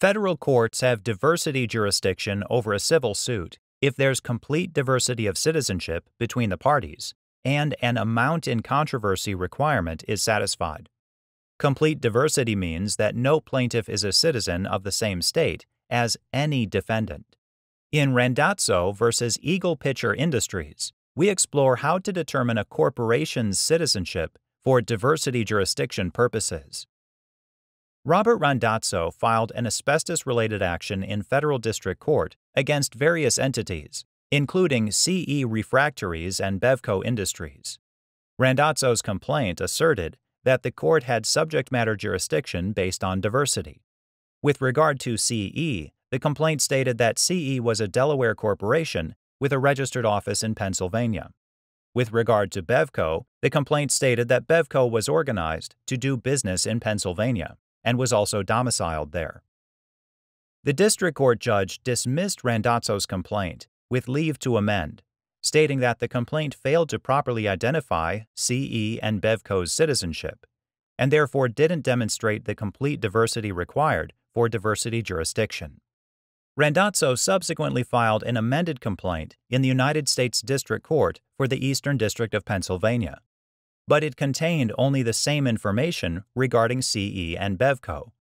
Federal courts have diversity jurisdiction over a civil suit if there's complete diversity of citizenship between the parties and an amount in controversy requirement is satisfied. Complete diversity means that no plaintiff is a citizen of the same state as any defendant. In Randazzo versus Eagle Pitcher Industries, we explore how to determine a corporation's citizenship for diversity jurisdiction purposes. Robert Randazzo filed an asbestos-related action in federal district court against various entities, including CE Refractories and Bevco Industries. Randazzo's complaint asserted that the court had subject matter jurisdiction based on diversity. With regard to CE, the complaint stated that CE was a Delaware corporation with a registered office in Pennsylvania. With regard to Bevco, the complaint stated that Bevco was organized to do business in Pennsylvania and was also domiciled there. The district court judge dismissed Randazzo's complaint with leave to amend, stating that the complaint failed to properly identify CE and BevCo's citizenship, and therefore didn't demonstrate the complete diversity required for diversity jurisdiction. Randazzo subsequently filed an amended complaint in the United States District Court for the Eastern District of Pennsylvania, but it contained only the same information regarding CE and BevCo.